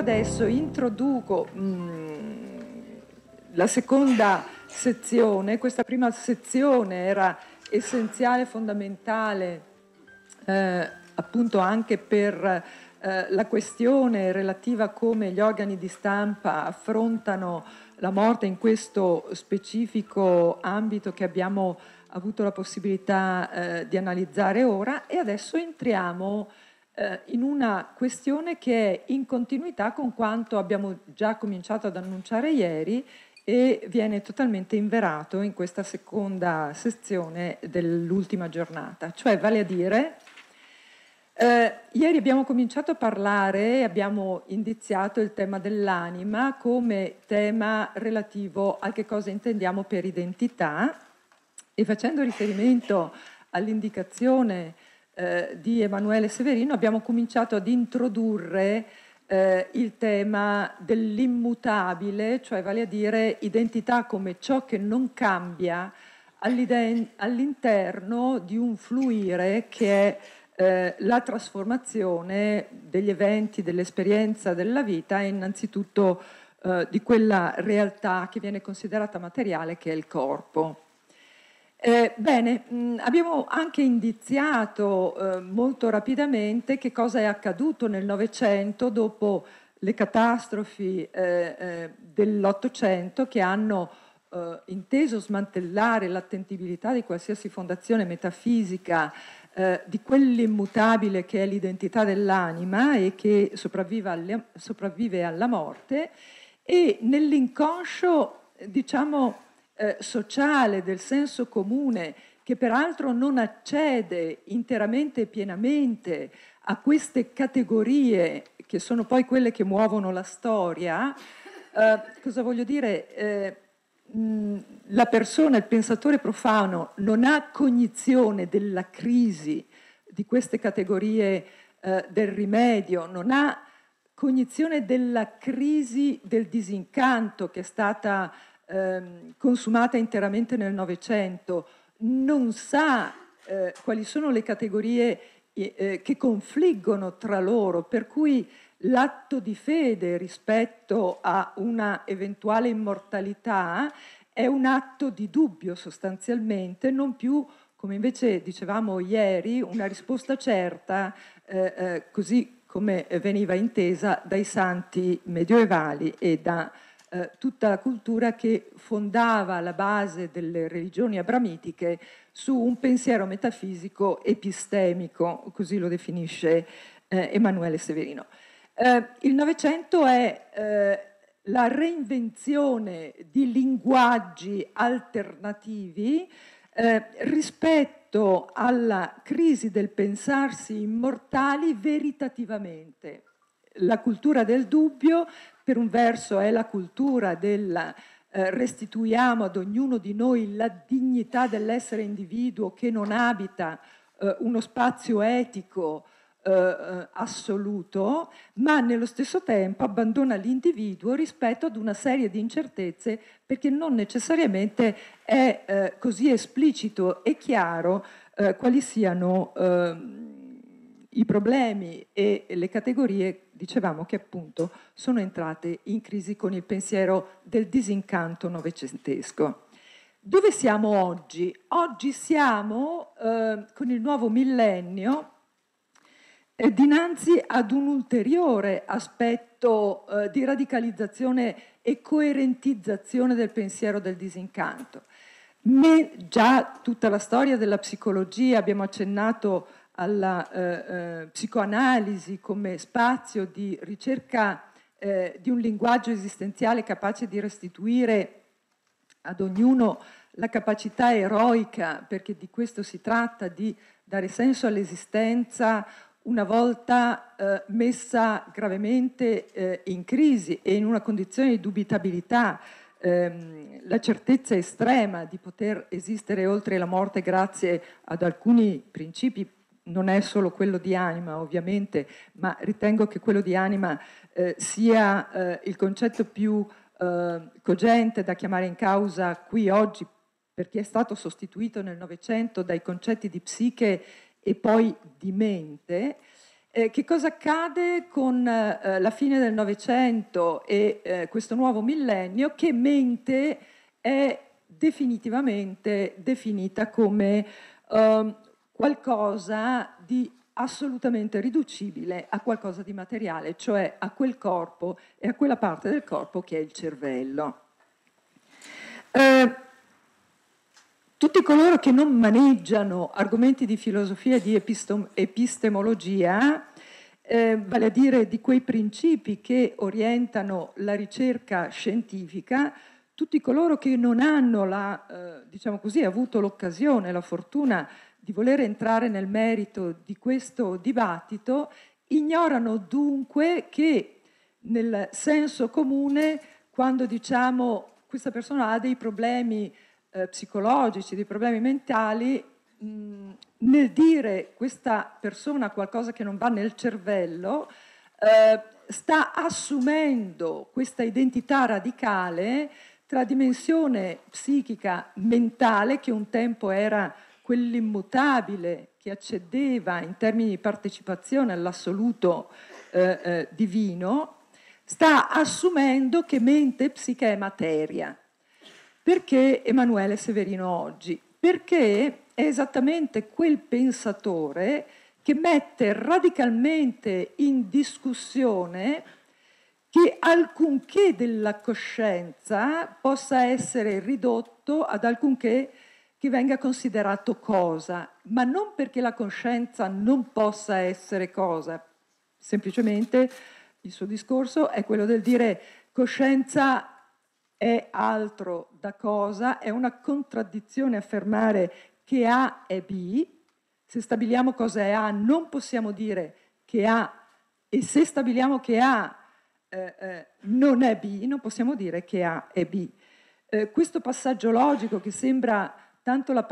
adesso introduco mh, mm, la seconda sezione. Questa prima sezione era essenziale, fondamentale eh, appunto anche per eh, la questione relativa a come gli organi di stampa affrontano la morte in questo specifico ambito che abbiamo avuto la possibilità eh, di analizzare ora e adesso entriamo eh, in una questione che è in continuità con quanto abbiamo già cominciato ad annunciare ieri e viene totalmente inverato in questa seconda sezione dell'ultima giornata, cioè vale a dire eh, ieri abbiamo cominciato a parlare, abbiamo indiziato il tema dell'anima come tema relativo a che cosa intendiamo per identità e facendo riferimento all'indicazione eh, di Emanuele Severino abbiamo cominciato ad introdurre eh, il tema dell'immutabile, cioè vale a dire identità come ciò che non cambia all'interno di un fluire che è eh, la trasformazione degli eventi, dell'esperienza, della vita e innanzitutto eh, di quella realtà che viene considerata materiale che è il corpo. Eh, bene, mh, mm, abbiamo anche indiziato eh, molto rapidamente che cosa è accaduto nel Novecento dopo le catastrofi eh, eh dell'Ottocento che hanno eh, inteso smantellare l'attentibilità di qualsiasi fondazione metafisica eh, di quell'immutabile che è l'identità dell'anima e che alle, sopravvive alla morte e nell'inconscio, diciamo, eh, sociale, del senso comune, che peraltro non accede interamente e pienamente a queste categorie che sono poi quelle che muovono la storia, eh, cosa voglio dire? Eh, mh, la persona, il pensatore profano non ha cognizione della crisi di queste categorie eh, del rimedio, non ha cognizione della crisi del disincanto che è stata ehm, consumata interamente nel Novecento, non sa eh, quali sono le categorie eh, eh, che confliggono tra loro, per cui l'atto di fede rispetto a una eventuale immortalità è un atto di dubbio sostanzialmente, non più come invece dicevamo ieri, una risposta certa, eh, eh così come veniva intesa dai santi medioevali e da eh, tutta la cultura che fondava la base delle religioni abramitiche su un pensiero metafisico epistemico, così lo definisce eh, Emanuele Severino. Eh, il Novecento è eh, la reinvenzione di linguaggi alternativi eh, rispetto alla crisi del pensarsi immortali veritativamente la cultura del dubbio, per un verso, è la cultura del eh, restituiamo ad ognuno di noi la dignità dell'essere individuo che non abita eh, uno spazio etico eh, eh assoluto, ma nello stesso tempo abbandona l'individuo rispetto ad una serie di incertezze perché non necessariamente è eh, così esplicito e chiaro eh, quali siano ehm, i problemi e le categorie, dicevamo che appunto sono entrate in crisi con il pensiero del disincanto novecentesco. Dove siamo oggi? Oggi siamo eh, con il nuovo millennio eh, dinanzi ad un ulteriore aspetto eh, di radicalizzazione e coerentizzazione del pensiero del disincanto. Me, già tutta la storia della psicologia, abbiamo accennato alla eh, eh, psicoanalisi come spazio di ricerca eh, di un linguaggio esistenziale capace di restituire ad ognuno la capacità eroica, perché di questo si tratta, di dare senso all'esistenza una volta eh, messa gravemente eh, in crisi e in una condizione di dubitabilità, ehm, la certezza estrema di poter esistere oltre la morte grazie ad alcuni principi non è solo quello di anima ovviamente, ma ritengo che quello di anima eh, sia eh, il concetto più eh, cogente da chiamare in causa qui oggi, perché è stato sostituito nel Novecento dai concetti di psiche e poi di mente. Eh, che cosa accade con eh, la fine del Novecento e eh, questo nuovo millennio che mente è definitivamente definita come um, qualcosa di assolutamente riducibile a qualcosa di materiale, cioè a quel corpo e a quella parte del corpo che è il cervello. Eh, tutti coloro che non maneggiano argomenti di filosofia e di epistem- epistemologia, eh, vale a dire di quei principi che orientano la ricerca scientifica, tutti coloro che non hanno la, eh, diciamo così, avuto l'occasione, la fortuna di voler entrare nel merito di questo dibattito, ignorano dunque che nel senso comune, quando diciamo questa persona ha dei problemi eh, psicologici, dei problemi mentali, mh, nel dire questa persona ha qualcosa che non va nel cervello, eh, sta assumendo questa identità radicale tra dimensione psichica mentale, che un tempo era quell'immutabile che accedeva in termini di partecipazione all'assoluto eh, eh, divino, sta assumendo che mente, e psiche è materia. Perché Emanuele Severino oggi? Perché è esattamente quel pensatore che mette radicalmente in discussione che alcunché della coscienza possa essere ridotto ad alcunché che venga considerato cosa, ma non perché la coscienza non possa essere cosa, semplicemente il suo discorso è quello del dire coscienza è altro da cosa, è una contraddizione affermare che A è B, se stabiliamo cosa è A non possiamo dire che A e se stabiliamo che A eh, eh, non è B, non possiamo dire che A è B. Eh, questo passaggio logico che sembra tanto la,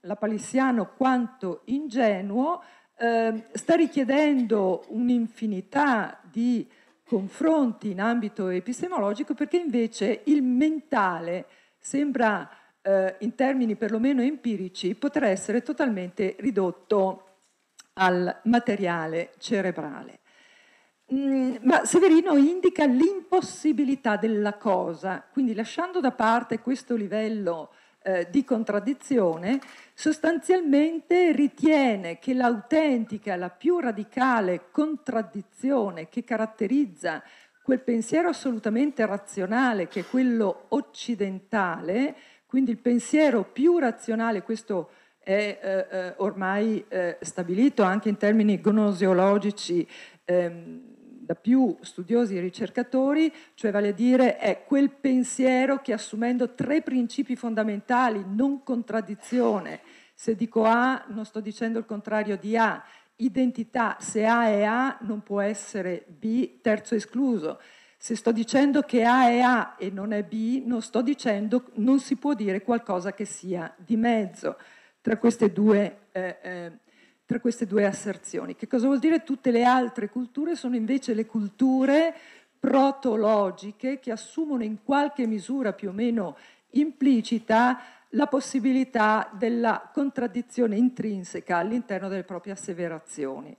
la palissiano quanto ingenuo, eh, sta richiedendo un'infinità di confronti in ambito epistemologico perché invece il mentale sembra eh, in termini perlomeno empirici poter essere totalmente ridotto al materiale cerebrale. Mm, ma Severino indica l'impossibilità della cosa, quindi lasciando da parte questo livello eh, di contraddizione, sostanzialmente ritiene che l'autentica, la più radicale contraddizione che caratterizza quel pensiero assolutamente razionale che è quello occidentale, quindi il pensiero più razionale, questo è eh, eh ormai eh, stabilito anche in termini gnoseologici, ehm, da più studiosi e ricercatori, cioè vale a dire è quel pensiero che assumendo tre principi fondamentali, non contraddizione, se dico A non sto dicendo il contrario di A, identità, se A è A non può essere B, terzo escluso. Se sto dicendo che A è A e non è B, non sto dicendo, non si può dire qualcosa che sia di mezzo tra queste due eh, eh, tra queste due asserzioni. Che cosa vuol dire? Tutte le altre culture sono invece le culture protologiche che assumono in qualche misura più o meno implicita la possibilità della contraddizione intrinseca all'interno delle proprie asseverazioni.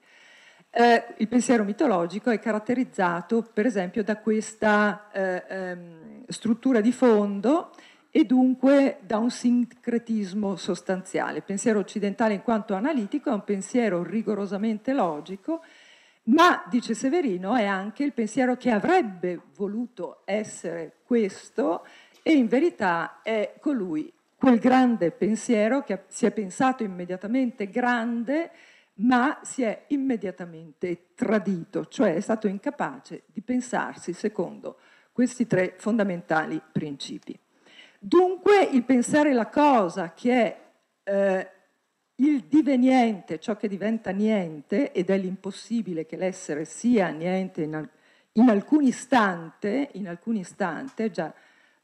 Eh, il pensiero mitologico è caratterizzato per esempio da questa eh, ehm, struttura di fondo e dunque da un sincretismo sostanziale. Il pensiero occidentale in quanto analitico è un pensiero rigorosamente logico, ma, dice Severino, è anche il pensiero che avrebbe voluto essere questo e in verità è colui, quel grande pensiero che si è pensato immediatamente grande, ma si è immediatamente tradito, cioè è stato incapace di pensarsi secondo questi tre fondamentali principi. Dunque il pensare la cosa che è eh, il diveniente, ciò che diventa niente, ed è l'impossibile che l'essere sia niente in, al- in alcun istante, in alcun istante, già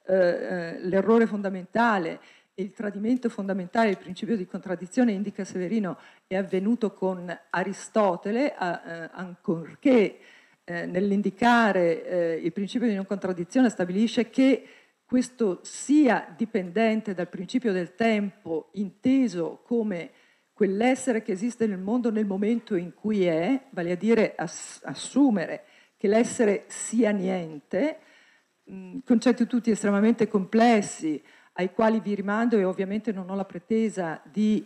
eh, eh l'errore fondamentale e il tradimento fondamentale il principio di contraddizione, indica Severino, è avvenuto con Aristotele, eh, ancorché eh, nell'indicare eh, il principio di non contraddizione stabilisce che questo sia dipendente dal principio del tempo inteso come quell'essere che esiste nel mondo nel momento in cui è, vale a dire ass- assumere che l'essere sia niente, mh, concetti tutti estremamente complessi ai quali vi rimando e ovviamente non ho la pretesa di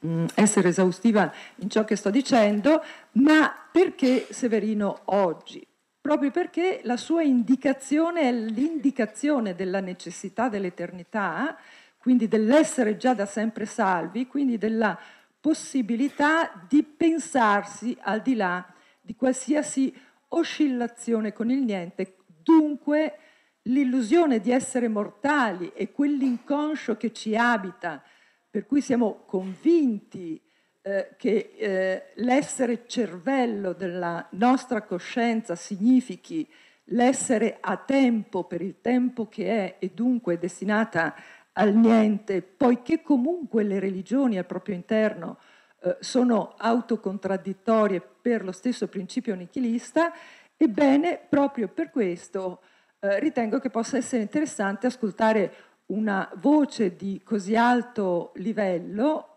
mh, essere esaustiva in ciò che sto dicendo, ma perché Severino oggi? proprio perché la sua indicazione è l'indicazione della necessità dell'eternità, quindi dell'essere già da sempre salvi, quindi della possibilità di pensarsi al di là di qualsiasi oscillazione con il niente, dunque l'illusione di essere mortali e quell'inconscio che ci abita, per cui siamo convinti eh, che eh, l'essere cervello della nostra coscienza significhi l'essere a tempo per il tempo che è e dunque destinata al niente, poiché comunque le religioni al proprio interno eh, sono autocontraddittorie per lo stesso principio nichilista, ebbene proprio per questo eh, ritengo che possa essere interessante ascoltare una voce di così alto livello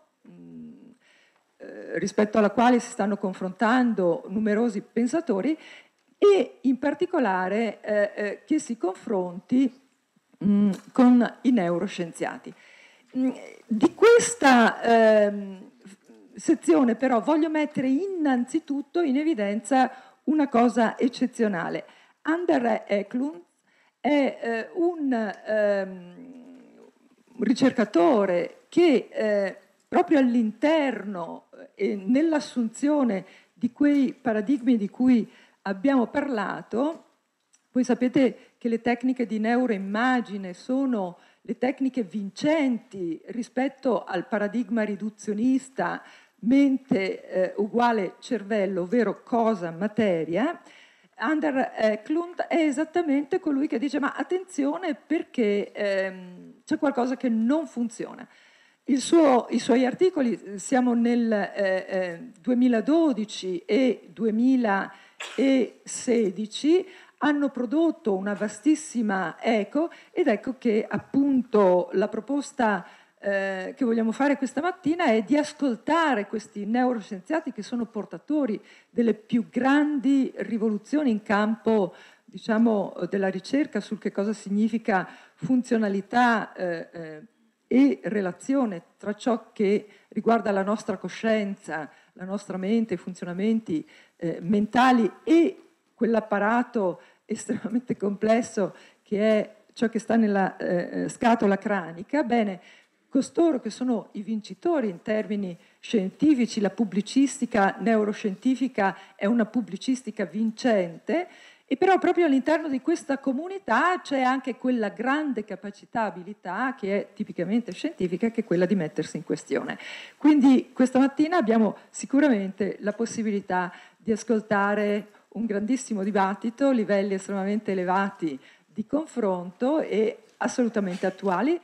eh, rispetto alla quale si stanno confrontando numerosi pensatori e in particolare eh, eh che si confronti mh, mm, con i neuroscienziati. Mm, di questa ehm, sezione però voglio mettere innanzitutto in evidenza una cosa eccezionale. Ander Eklund è eh, un ehm, ricercatore che eh, proprio all'interno eh, e nell'assunzione di quei paradigmi di cui abbiamo parlato, voi sapete che le tecniche di neuroimmagine sono le tecniche vincenti rispetto al paradigma riduzionista mente eh, uguale cervello, ovvero cosa materia. Ander eh, è esattamente colui che dice ma attenzione perché ehm, c'è qualcosa che non funziona suo, I suoi articoli, siamo nel eh, 2012 eh, e 2016, hanno prodotto una vastissima eco ed ecco che appunto la proposta eh, che vogliamo fare questa mattina è di ascoltare questi neuroscienziati che sono portatori delle più grandi rivoluzioni in campo diciamo, della ricerca sul che cosa significa funzionalità eh, eh e relazione tra ciò che riguarda la nostra coscienza, la nostra mente, i funzionamenti eh, mentali e quell'apparato estremamente complesso che è ciò che sta nella eh, eh, scatola cranica, bene, costoro che sono i vincitori in termini scientifici, la pubblicistica neuroscientifica è una pubblicistica vincente, e però proprio all'interno di questa comunità c'è anche quella grande capacità, abilità che è tipicamente scientifica, che è quella di mettersi in questione. Quindi questa mattina abbiamo sicuramente la possibilità di ascoltare un grandissimo dibattito, livelli estremamente elevati di confronto e assolutamente attuali.